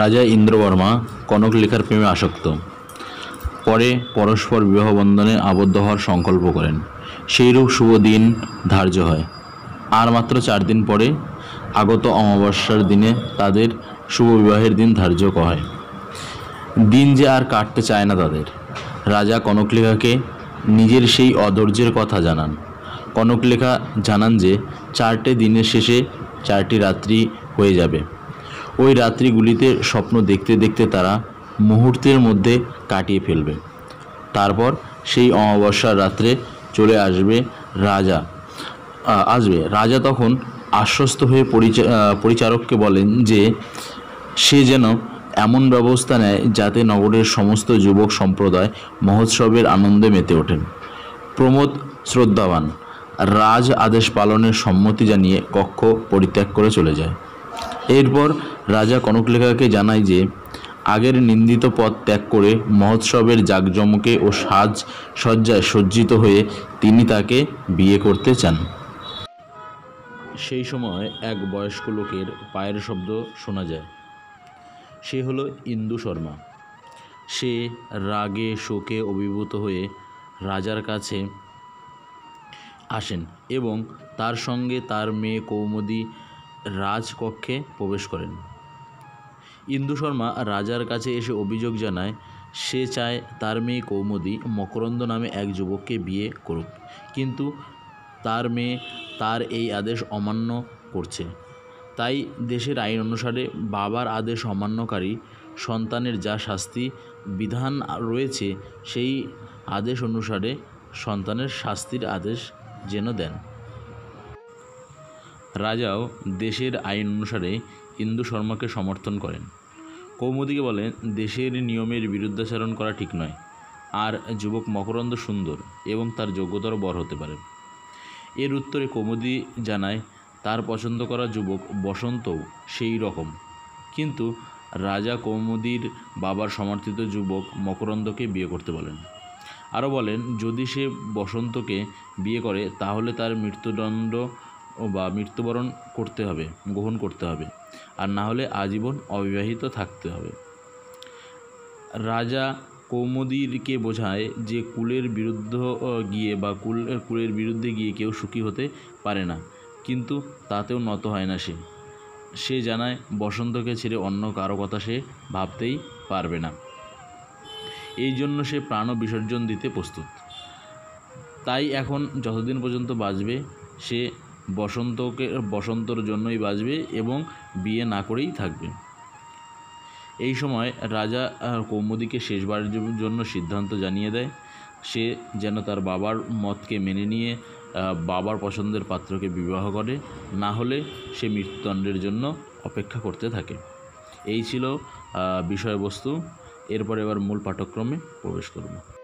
রাজা ইন্দ্রবর্মা কনক লেখার প্রেমে আসক্ত পরে পরস্পর বিবাহবন্ধনে আবদ্ধ হওয়ার সংকল্প করেন সেইরূপ শুভ দিন ধার্য হয় আর মাত্র চার দিন পরে আগত অমাবস্যার দিনে তাদের শুভ বিবাহের দিন ধার্য হয় দিন যে আর কাটতে চায় না তাদের রাজা কনকলেখাকে নিজের সেই অধৈর্যের কথা জানান কনকলেখা জানান যে চারটে দিনের শেষে চারটি রাত্রি হয়ে যাবে ওই রাত্রিগুলিতে স্বপ্ন দেখতে দেখতে তারা মুহূর্তের মধ্যে কাটিয়ে ফেলবে তারপর সেই অমাবস্যার রাত্রে চলে আসবে রাজা আসবে রাজা তখন আশ্বস্ত হয়ে পরিচারককে বলেন যে সে যেন এমন ব্যবস্থা নেয় যাতে নগরের সমস্ত যুবক সম্প্রদায় মহোৎসবের আনন্দে মেতে ওঠেন প্রমোদ শ্রদ্ধাবান রাজ আদেশ পালনের সম্মতি জানিয়ে কক্ষ পরিত্যাগ করে চলে যায় এরপর রাজা কনকলেখাকে জানায় যে আগের নিন্দিত পথ ত্যাগ করে মহোৎসবের জাকজমকে ও সাজ সজ্জায় সজ্জিত হয়ে তিনি তাকে বিয়ে করতে চান সেই সময় এক বয়স্ক লোকের পায়ের শব্দ শোনা যায় সে হলো ইন্দু শর্মা সে রাগে শোকে অভিভূত হয়ে রাজার কাছে আসেন এবং তার সঙ্গে তার মেয়ে কৌমদী রাজকক্ষে প্রবেশ করেন ইন্দু শর্মা রাজার কাছে এসে অভিযোগ জানায় সে চায় তার মেয়ে কৌমুদি মকরন্দ নামে এক যুবককে বিয়ে করুক কিন্তু তার মেয়ে তার এই আদেশ অমান্য করছে তাই দেশের আইন অনুসারে বাবার আদেশ অমান্যকারী সন্তানের যা শাস্তি বিধান রয়েছে সেই আদেশ অনুসারে সন্তানের শাস্তির আদেশ যেন দেন রাজাও দেশের আইন অনুসারে ইন্দু শর্মাকে সমর্থন করেন কৌমুদিকে বলেন দেশের নিয়মের বিরুদ্ধাচরণ করা ঠিক নয় আর যুবক মকরন্দ সুন্দর এবং তার যোগ্যতর বর হতে পারে এর উত্তরে কৌমুদি জানায় তার পছন্দ করা যুবক বসন্তও সেই রকম কিন্তু রাজা কৌমুদির বাবার সমর্থিত যুবক মকরন্দকে বিয়ে করতে বলেন আরও বলেন যদি সে বসন্তকে বিয়ে করে তাহলে তার মৃত্যুদণ্ড বা মৃত্যুবরণ করতে হবে গ্রহণ করতে হবে আর না হলে আজীবন অবিবাহিত থাকতে হবে রাজা কৌমুদীরকে বোঝায় যে কুলের বিরুদ্ধ গিয়ে বা কুল কুলের বিরুদ্ধে গিয়ে কেউ সুখী হতে পারে না কিন্তু তাতেও নত হয় না সে সে জানায় বসন্তকে ছেড়ে অন্য কারো কথা সে ভাবতেই পারবে না এই জন্য সে প্রাণ বিসর্জন দিতে প্রস্তুত তাই এখন যতদিন পর্যন্ত বাঁচবে সে বসন্তকে বসন্তর জন্যই বাজবে এবং বিয়ে না করেই থাকবে এই সময় রাজা কৌমুদিকে শেষবারের জন্য সিদ্ধান্ত জানিয়ে দেয় সে যেন তার বাবার মতকে মেনে নিয়ে বাবার পছন্দের পাত্রকে বিবাহ করে না হলে সে মৃত্যুদণ্ডের জন্য অপেক্ষা করতে থাকে এই ছিল বিষয়বস্তু এরপর এবার মূল পাঠক্রমে প্রবেশ করব